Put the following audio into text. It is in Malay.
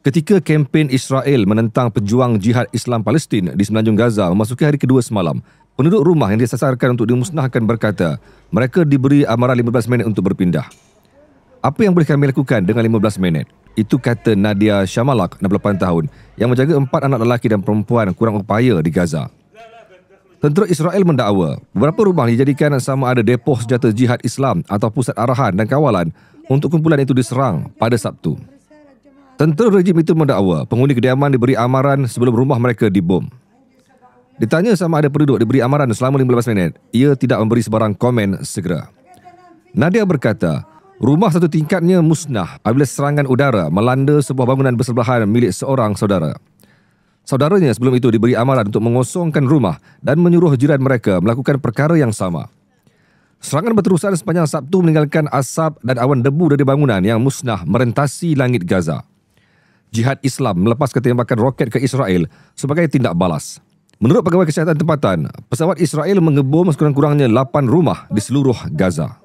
Ketika kempen Israel menentang pejuang jihad Islam Palestin di semenanjung Gaza memasuki hari kedua semalam, penduduk rumah yang disasarkan untuk dimusnahkan berkata, mereka diberi amaran 15 minit untuk berpindah. Apa yang boleh kami lakukan dengan 15 minit? Itu kata Nadia Shamalak, 68 tahun, yang menjaga empat anak lelaki dan perempuan kurang upaya di Gaza. Tentera Israel mendakwa, beberapa rumah dijadikan sama ada depo senjata jihad Islam atau pusat arahan dan kawalan untuk kumpulan itu diserang pada Sabtu. Tentera rejim itu mendakwa penghuni kediaman diberi amaran sebelum rumah mereka dibom. Ditanya sama ada penduduk diberi amaran selama 15 minit, ia tidak memberi sebarang komen segera. Nadia berkata, rumah satu tingkatnya musnah apabila serangan udara melanda sebuah bangunan bersebelahan milik seorang saudara. Saudaranya sebelum itu diberi amaran untuk mengosongkan rumah dan menyuruh jiran mereka melakukan perkara yang sama. Serangan berterusan sepanjang Sabtu meninggalkan asap dan awan debu dari bangunan yang musnah merentasi langit Gaza. Jihad Islam melepaskan tembakan roket ke Israel sebagai tindak balas. Menurut pegawai kesihatan tempatan, pesawat Israel mengebom sekurang-kurangnya 8 rumah di seluruh Gaza.